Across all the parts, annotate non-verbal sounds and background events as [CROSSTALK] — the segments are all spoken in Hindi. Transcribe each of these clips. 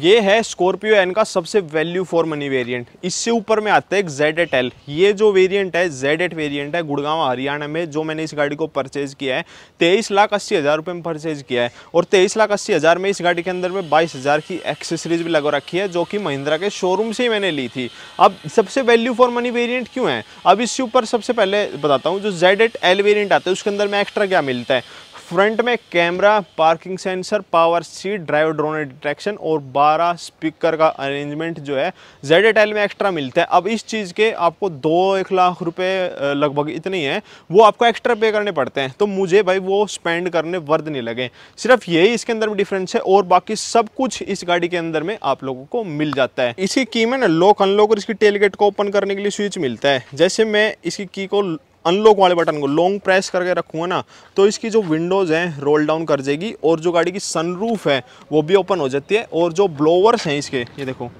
ये है स्कॉर्पियो एन का सबसे वैल्यू फॉर मनी वेरिएंट इससे ऊपर में आता है एक जेड एट एल ये जो वेरिएंट है जेड एट वेरियंट है गुड़गांव हरियाणा में जो मैंने इस गाड़ी को परचेज़ किया है तेईस लाख अस्सी हज़ार रुपये में परचेज़ किया है और तेईस लाख अस्सी हज़ार में इस गाड़ी के अंदर में बाईस हज़ार की एक्सेसरीज भी लगा रखी है जो कि महिंद्रा के शोरूम से ही मैंने ली थी अब सबसे वैल्यू फॉर मनी वेरियंट क्यों है अब इससे ऊपर सबसे पहले बताता हूँ जो जेड एट एल वेरियंट आता है उसके अंदर में एक्स्ट्रा क्या मिलता है फ्रंट में camera parking sensor power seat drive drone detection और 12 स्पीकर का अरेंजमेंट जो है जेड में एक्स्ट्रा मिलता है अब इस चीज़ के आपको दो एक लाख रुपए लगभग इतने हैं वो आपको एक्स्ट्रा पे करने पड़ते हैं तो मुझे भाई वो स्पेंड करने वर्द नहीं लगे सिर्फ यही इसके अंदर में डिफरेंस है और बाकी सब कुछ इस गाड़ी के अंदर में आप लोगों को मिल जाता है इसी की में ना लॉक अनलॉक और इसकी टेलगेट को ओपन करने के लिए स्विच मिलता है जैसे मैं इसकी की को अनलॉक वाले बटन को लॉन्ग प्रेस करके रखूँगा ना तो इसकी जो विंडोज़ हैं रोल डाउन कर जाएगी और जो गाड़ी की सनरूफ है वो भी ओपन हो जाती है और जो ब्लोवर्स हैं इसके ये देखो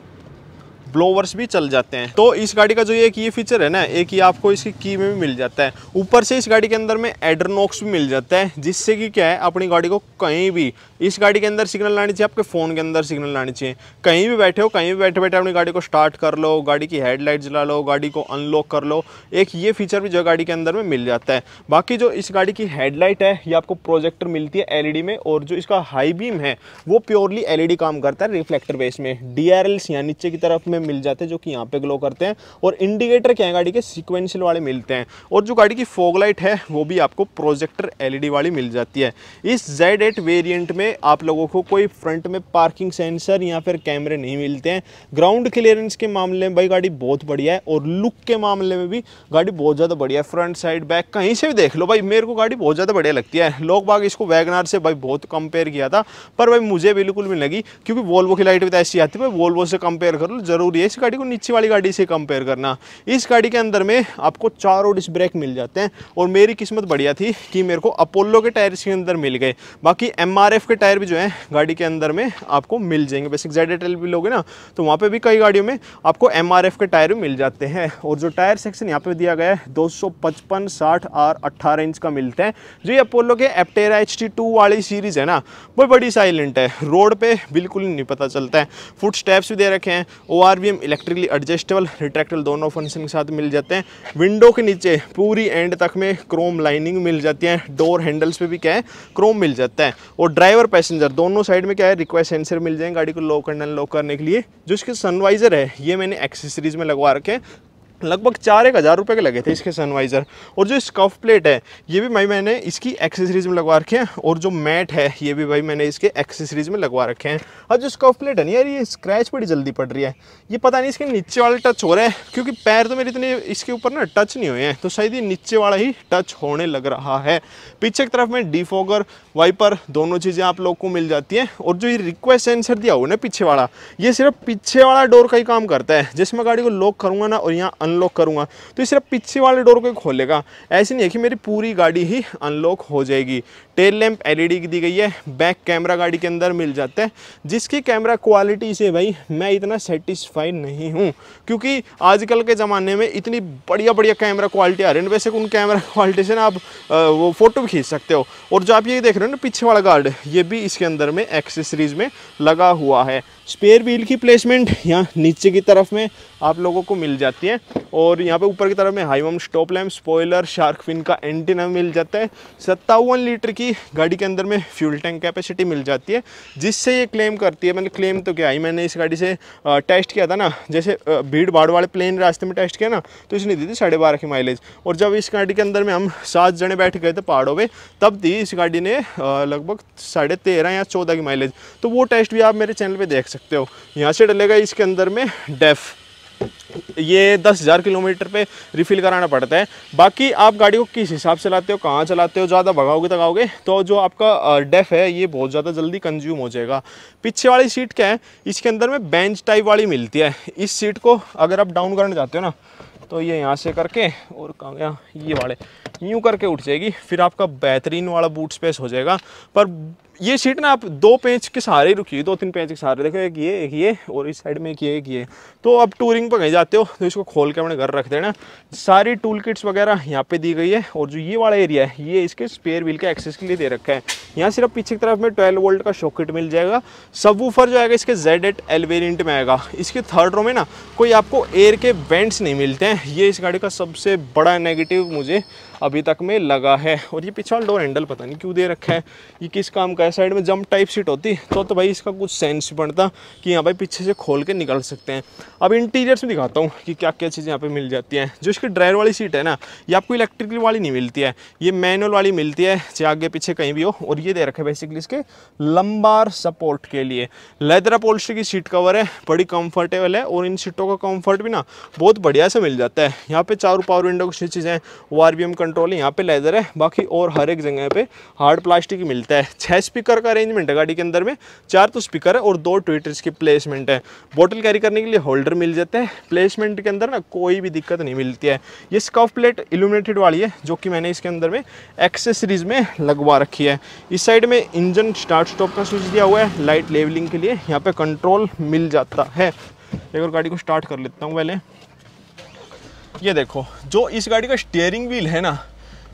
ब्लोवर्स भी चल जाते हैं तो इस गाड़ी का जो एक ये फीचर है ना एक ये आपको इसकी की में भी मिल जाता है ऊपर से इस गाड़ी के अंदर में एडरनॉक्स भी मिल जाता है जिससे कि क्या है अपनी गाड़ी को कहीं भी इस गाड़ी के अंदर सिग्नल लानी चाहिए आपके फ़ोन के अंदर सिग्नल लानी चाहिए कहीं भी बैठे हो कहीं भी बैठे बैठे अपनी गाड़ी को स्टार्ट कर लो गाड़ी की हेडलाइट जला लो गाड़ी को अनलॉक कर लो एक ये फीचर भी जो गाड़ी के अंदर में मिल जाता है बाकी जो इस गाड़ी की हेडलाइट है ये आपको प्रोजेक्टर मिलती है एलईडी e में और जो इसका हाई बीम है वो प्योरली एलईडी e काम करता है रिफ्लेक्टर बेस में डी या नीचे की तरफ में मिल जाते हैं जो कि यहाँ पे ग्लो करते हैं और इंडिकेटर क्या है गाड़ी के सिक्वेंशियल वाले मिलते हैं और जो गाड़ी की फोग लाइट है वो भी आपको प्रोजेक्टर एल वाली मिल जाती है इस जेड एट वेरियंट में आप लोगों को कोई फ्रंट में पार्किंग सेंसर या फिर कैमरे नहीं मिलते हैं ग्राउंड क्लियरेंस के मामले में भाई गाड़ी बहुत बढ़िया है और लुक के मामले में भी गाड़ी बहुत ज़्यादा बढ़िया है फ्रंट साइड बैक कहीं से भी देख लो भाई मेरे को गाड़ी बहुत ज़्यादा बढ़िया लगती है लोग बाग इसको वैगनार से भाई बहुत कंपेयर किया था पर भाई मुझे बिल्कुल भी लगी क्योंकि वोल्वो की लाइट भी तो ऐसी आती है भाई वोल्वो से कंपेयर कर लो जरूर जरूरी है इस गाड़ी को नीचे वाली गाड़ी से कंपेयर करना इस गाड़ी के अंदर में आपको चारों डिस्क ब्रेक मिल जाते हैं और मेरी किस्मत बढ़िया थी कि मेरे को अपोलो के टायर इसके अंदर मिल गए बाकी एम के टायर भी जो है गाड़ी के अंदर में आपको मिल जाएंगे बेसिक जेड भी लोगे ना तो वहाँ पर भी कई गाड़ियों में आपको एम के टायर भी मिल जाते हैं और जो टायर सेक्शन यहाँ पर दिया गया है दो सौ पचपन साठ इंच का मिलता है जो ये अपोलो के एपटेरा एच वाली सीरीज़ है ना वो बड़ी साइलेंट है रोड पर बिल्कुल नहीं पता चलता है फुट स्टेप्स भी दे रखे हैं ओ भी इलेक्ट्रिकली एडजस्टेबल रिट्रैक्टेबल दोनों फंक्शन के साथ मिल जाते हैं विंडो के नीचे पूरी एंड तक में क्रोम लाइनिंग मिल जाती है डोर हैंडल्स पे भी क्या है क्रोम मिल जाता है और ड्राइवर पैसेंजर दोनों साइड में क्या है रिक्वेस्ट सेंसर मिल जाएंगे गाड़ी को लॉक करना अनलॉक करने के लिए जो इसके सनवाइज़र है ये मैंने एक्सेसरीज में लगवा रखे हैं लगभग चार एक हज़ार रुपये के लगे थे इसके सनवाइज़र और जो स्कफ प्लेट है ये भी भाई मैंने इसकी एक्सेसरीज में लगवा रखे हैं और जो मैट है ये भी भाई मैंने इसके एक्सेसरीज में लगवा रखे हैं और जो स्कफ प्लेट है ना यार ये स्क्रैच बड़ी जल्दी पड़ रही है ये पता नहीं इसके नीचे वाला टच हो रहा है क्योंकि पैर तो मेरे इतने इसके ऊपर ना टच नहीं हुए हैं तो शायद ये नीचे वाला ही टच होने लग रहा है पीछे की तरफ में डिफोगर वाइपर दोनों चीज़ें आप लोग को मिल जाती हैं और जो ये रिक्वेस्ट सेंसर दिया हुआ ना पीछे वाला ये सिर्फ पीछे वाला डोर का ही काम करता है जिसमें गाड़ी को लॉक करूँगा ना और यहाँ अनलॉक करूँगा तो ये सिर्फ पीछे वाले डोर को ही खोलेगा ऐसी नहीं है कि मेरी पूरी गाड़ी ही अनलॉक हो जाएगी टेल लैम्प एल की दी गई है बैक कैमरा गाड़ी के अंदर मिल जाता है जिसकी कैमरा क्वालिटी से भाई मैं इतना सेटिस्फाइड नहीं हूँ क्योंकि आजकल के ज़माने में इतनी बढ़िया बढ़िया कैमरा क्वालिटी आ रही है वैसे उन कैमरा क्वालिटी [LAUGHS] से ना आप वो फ़ोटो भी खींच सकते हो और जो आप ये देख स्क्रीन पीछे वाला गार्ड ये भी इसके अंदर में एक्सेसरीज में लगा हुआ है स्पेयर व्हील की प्लेसमेंट यहाँ नीचे की तरफ में आप लोगों को मिल जाती है और यहाँ पे ऊपर की तरफ में high mount stop lamp spoiler shark fin का एंटीना मिल जाता है सत्तावन लीटर की गाड़ी के अंदर में फ्यूल टैंक कैपेसिटी मिल जाती है जिससे ये क्लेम करती है मतलब क्लेम तो क्या ही मैंने इस गाड़ी से टेस्ट किया था ना जैसे भीड़ भाड़ वाले प्लेन रास्ते में टेस्ट किया ना तो इसने दी थी साढ़े बारह की माइलेज और जब इस गाड़ी के अंदर में हम सात जने बैठ गए थे पहाड़ों पर तब दी इस गाड़ी ने लगभग साढ़े तेरह या चौदह की माइलेज तो वो टेस्ट भी आप मेरे चैनल पर देख सकते हो यहाँ से डलेगा इसके अंदर में डेफ ये दस हज़ार किलोमीटर पे रिफ़िल कराना पड़ता है बाकी आप गाड़ी को किस हिसाब से चलाते हो कहाँ चलाते हो ज़्यादा भगाओगे तगाओगे तो जो आपका डेफ है ये बहुत ज़्यादा जल्दी कंज्यूम हो जाएगा पीछे वाली सीट क्या है इसके अंदर में बेंच टाइप वाली मिलती है इस सीट को अगर आप डाउन करना चाहते हो ना तो ये यहाँ से करके और कहाँ गया ये वाले यूँ करके उठ जाएगी फिर आपका बेहतरीन वाला बूट स्पेस हो जाएगा पर ये सीट ना आप दो पेंच के सहारे ही रुकी दो तीन पेंच के सहारे देखो एक ये एक ये और इस साइड में एक ये एक ये तो आप टूरिंग पर कहीं जाते हो तो इसको खोल के अपने घर रख देना सारी टूल किट्स वगैरह यहाँ पे दी गई है और जो ये वाला एरिया है ये इसके स्पेयर व्हील के एक्सेस के लिए दे रखा है यहाँ सिर्फ पीछे की तरफ में ट्वेल्व वोल्ट का शॉकेट मिल जाएगा सब ऊपर जो आएगा इसके जेड एट में आएगा इसके थर्ड रो में ना कोई आपको एयर के वेंट्स नहीं मिलते हैं ये इस गाड़ी का सबसे बड़ा नेगेटिव मुझे अभी तक में लगा है और ये पीछे डोर हैंडल पता नहीं क्यों दे रखा है ये किस काम का है साइड में जंप टाइप सीट होती तो तो भाई इसका कुछ सेंस बनता कि यहाँ भाई पीछे से खोल के निकल सकते हैं अब इंटीरियर्स में दिखाता हूँ कि क्या क्या चीज़ें यहाँ पर मिल जाती हैं जो इसकी ड्राइवर वाली सीट है ना ये आपको इलेक्ट्रिकल वाली नहीं मिलती है ये मैनुअल वाली मिलती है चाहे आगे पीछे कहीं भी हो और ये दे रखे बेसिकली इसके लंबार सपोर्ट के लिए लेदर अपोल्स्ट्री की सीट कवर है बड़ी कंफर्टेबल है और इन सीटों का कंफर्ट भी ना बहुत बढ़िया से मिल जाता है यहाँ पे चारों पावर विंडो की चीज़ें ओ आर कंट्रोल है यहाँ पे लेदर है बाकी और हर एक जगह पे हार्ड प्लास्टिक मिलता है छह स्पीकर का अरेंजमेंट है गाड़ी के अंदर में चार तो स्पीकर है और दो ट्विटर्स की प्लेसमेंट है बोटल कैरी करने के लिए होल्डर मिल जाते हैं प्लेसमेंट के अंदर ना कोई भी दिक्कत नहीं मिलती है ये स्कॉफ प्लेट इल्यूमिनेटेड वाली है जो कि मैंने इसके अंदर में एक्सेसरीज में लगवा रखी है इस साइड में इंजन स्टार्ट स्टॉप का स्विच दिया हुआ है लाइट लेवलिंग के लिए यहाँ पे कंट्रोल मिल जाता है एक और गाड़ी को स्टार्ट कर लेता हूँ पहले ये देखो जो इस गाड़ी का स्टेयरिंग व्हील है ना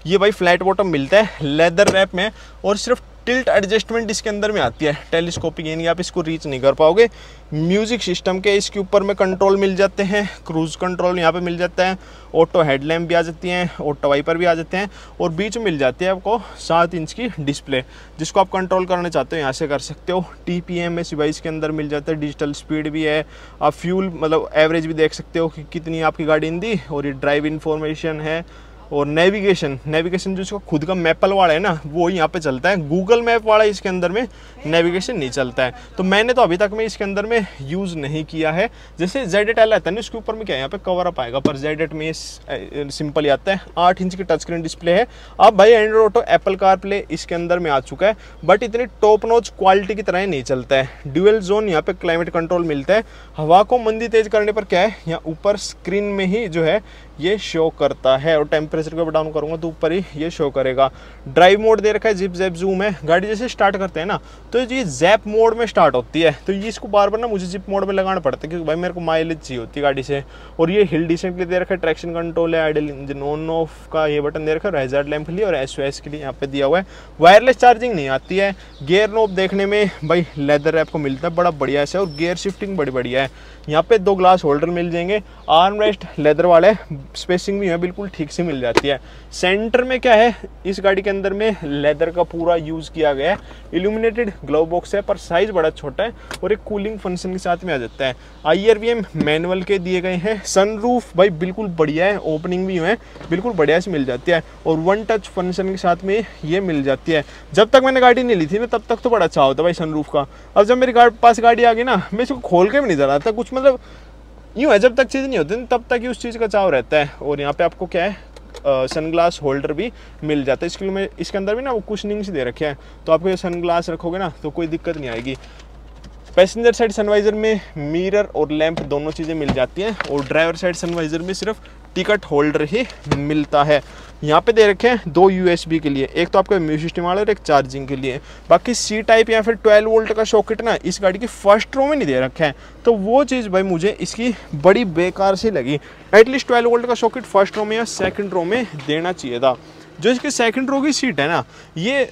ये भाई फ्लैट बॉटम मिलता है लेदर रैप में और सिर्फ टिल्ट एडजस्टमेंट इसके अंदर में आती है टेलीस्कोपिक यानी आप इसको रीच नहीं कर पाओगे म्यूजिक सिस्टम के इसके ऊपर में कंट्रोल मिल जाते हैं क्रूज कंट्रोल यहाँ पे मिल जाता है ऑटो हेडलैम्प भी आ जाती हैं ऑटो वाइपर भी आ जाते हैं और बीच में मिल जाती है आपको सात इंच की डिस्प्ले जिसको आप कंट्रोल करना चाहते हो यहाँ से कर सकते हो T P M S device के अंदर मिल जाता है डिजिटल स्पीड भी है आप फ्यूल मतलब एवरेज भी देख सकते हो कि कितनी आपकी गाड़ी इन दी और ये ड्राइव इन्फॉर्मेशन है और नेविगेशन नेविगेशन जो इसका खुद का मैपल वाला है ना वो यहाँ पे चलता है गूगल मैप वाला इसके अंदर में नेविगेशन नहीं चलता है तो मैंने तो अभी तक में इसके अंदर में यूज़ नहीं किया है जैसे जेड एट आता है ना इसके ऊपर में क्या यहाँ पे कवर अप आएगा पर जेड एट में सिंपल ही आता है आठ इंच की टच स्क्रीन डिस्प्ले है अब भाई android auto apple car play इसके अंदर में आ चुका है बट इतनी टॉप नोच क्वालिटी की तरह नहीं चलता है ड्यूएल जोन यहाँ पे क्लाइमेट कंट्रोल मिलता है हवा को मंदी तेज करने पर क्या है यहाँ ऊपर स्क्रीन में ही जो है ये शो करता है और टेम्परेचर को डाउन करूंगा तो ऊपर ही ये शो करेगा ड्राइव मोड दे रखा है जिप जैप जूम है गाड़ी जैसे स्टार्ट करते हैं ना तो ये जैप मोड में स्टार्ट होती है तो ये इसको बार बार ना मुझे जिप मोड में लगाना पड़ता है क्योंकि भाई मेरे को माइलेज चाहिए होती है गाड़ी से और ये हिल डिसेंट के लिए दे रखा है ट्रैक्शन कंट्रोल है आइडल इंजन ऑन ऑफ का ये बटन दे रखा है रेजर्ट लैम्प के लिए और एस के लिए यहाँ पे दिया हुआ है वायरलेस चार्जिंग नहीं आती है गेयर नोप देखने में भाई लेदर ऐप को मिलता है बड़ा बढ़िया से और गेयर शिफ्टिंग बड़ी बढ़िया है यहाँ पे दो ग्लास होल्डर मिल जाएंगे आर्म रेस्ट लेदर वाले स्पेसिंग भी है बिल्कुल ठीक से मिल जाती है सेंटर में क्या है इस गाड़ी के अंदर में लेदर का पूरा यूज़ किया गया है इल्यूमिनेटेड ग्लोव बॉक्स है पर साइज़ बड़ा छोटा है और एक कूलिंग फंक्शन के साथ में आ जाता है आई मैनुअल के दिए गए हैं सनरूफ भाई बिल्कुल बढ़िया है ओपनिंग भी है बिल्कुल बढ़िया से मिल जाती है और वन टच फंक्शन के साथ में ये मिल जाती है जब तक मैंने गाड़ी नहीं ली थी ना तब तक तो बड़ा अच्छा होता भाई सनरूफ का अब जब मेरे पास गाड़ी आ गई ना मैं इसको खोल के भी नहीं जा रहा था कुछ मतलब यूँ है जब तक चीज़ नहीं होती तब तक ही उस चीज़ का चाव रहता है और यहाँ पे आपको क्या है ग्लास होल्डर भी मिल जाता है इसके लिए इसके अंदर भी ना वो कुशनिंग से दे रखे हैं तो आपको ये ग्लास रखोगे ना तो कोई दिक्कत नहीं आएगी पैसेंजर साइड सनवाइज़र में मिरर और लैंप दोनों चीज़ें मिल जाती हैं और ड्राइवर साइड सनवाइज़र में सिर्फ टिकट होल्डर ही मिलता है यहाँ पे दे रखे हैं दो यूएसबी के लिए एक तो आपका म्यूजिक सिस्टम वाला और एक चार्जिंग के लिए बाकी सी टाइप या फिर 12 वोल्ट का सॉकेट ना इस गाड़ी की फर्स्ट रो में नहीं दे रखे हैं तो वो चीज़ भाई मुझे इसकी बड़ी बेकार सी लगी एटलीस्ट 12 वोल्ट का सॉकेट फर्स्ट रो में या सेकंड रो में देना चाहिए था जो इसकी सेकंड रो की सीट है ना ये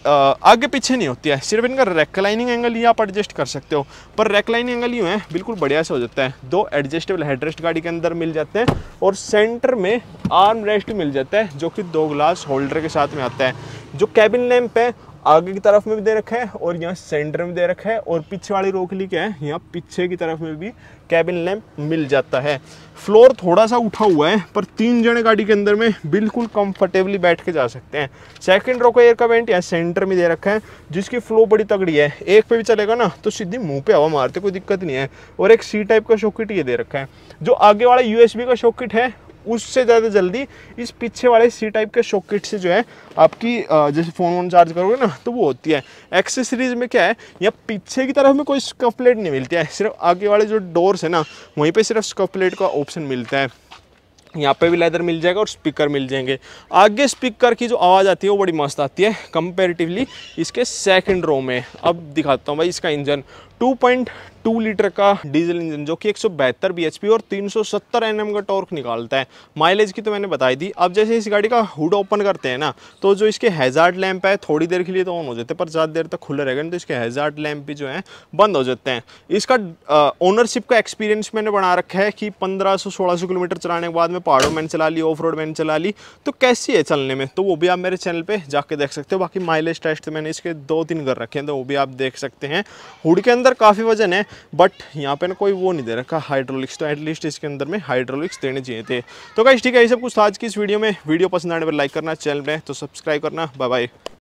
आगे पीछे नहीं होती है सिर्फ इनका रेकलाइनिंग एंगल ही आप एडजस्ट कर सकते हो पर रेकलाइनिंग एंगल यूँ है बिल्कुल बढ़िया से हो जाता है दो एडजस्टेबल हेडरेस्ट गाड़ी के अंदर मिल जाते हैं और सेंटर में आर्म रेस्ट मिल जाता है जो कि दो ग्लास होल्डर के साथ में आता है जो कैबिन लैम्प है आगे की तरफ में भी दे रखा है और यहाँ सेंटर में दे रखा है और पीछे वाली रोक ली क्या है यहाँ पीछे की तरफ में भी कैबिन लैम्प मिल जाता है फ्लोर थोड़ा सा उठा हुआ है पर तीन जने गाड़ी के अंदर में बिल्कुल कंफर्टेबली बैठ के जा सकते हैं सेकंड रो का एयर का वेंट यहाँ सेंटर में दे रखा है जिसकी फ्लो बड़ी तगड़ी है एक पे भी चलेगा ना तो सीधी मुंह पे हवा मारते कोई दिक्कत नहीं है और एक सी टाइप का शॉकिट ये दे रखा है जो आगे वाला यूएसबी का शॉकिट है उससे ज़्यादा जल्दी इस पीछे वाले सी टाइप के शॉकेट से जो है आपकी जैसे फ़ोन वोन चार्ज करोगे ना तो वो होती है एक्सेसरीज में क्या है या पीछे की तरफ में कोई स्कफ प्लेट नहीं मिलती है सिर्फ आगे वाले जो डोर्स है ना वहीं पर सिर्फ स्कफ प्लेट का ऑप्शन मिलता है यहाँ पे भी लेदर मिल जाएगा और स्पीकर मिल जाएंगे आगे स्पीकर की जो आवाज़ आती है वो बड़ी मस्त आती है कंपेरेटिवली इसके सेकंड रो में अब दिखाता हूँ भाई इसका इंजन 2.2 लीटर का डीजल इंजन जो कि एक सौ बहत्तर और 370 एनएम का टॉर्क निकालता है माइलेज की तो मैंने बताई दी अब जैसे इस गाड़ी का हुड ओपन करते हैं ना तो जो इसके हैजार्ड लैंप है थोड़ी देर के लिए तो ऑन हो जाते हैं पर ज़्यादा देर तक खुले रहेगा तो इसके हैजार्ड लैंप भी जो है बंद हो जाते हैं इसका ओनरशिप का एक्सपीरियंस मैंने बना रखा है कि पंद्रह सौ किलोमीटर चलाने के बाद में पहाड़ों मैंने चला ली ऑफ रोड मैंने चला ली तो कैसी है चलने में तो वो भी आप मेरे चैनल पर जाके देख सकते हो बाकी माइलेज टेस्ट मैंने इसके दो तीन घर रखे हैं तो वो भी आप देख सकते हैं हुड के अंदर अंदर काफ़ी वजन है बट यहाँ पे ना कोई वो नहीं दे रखा हाइड्रोलिक्स तो एटलीस्ट इसके अंदर में हाइड्रोलिक्स देने चाहिए थे तो कहीं ठीक है ये सब कुछ आज की इस वीडियो में वीडियो पसंद आने पर लाइक करना चैनल में तो सब्सक्राइब करना बाय बाय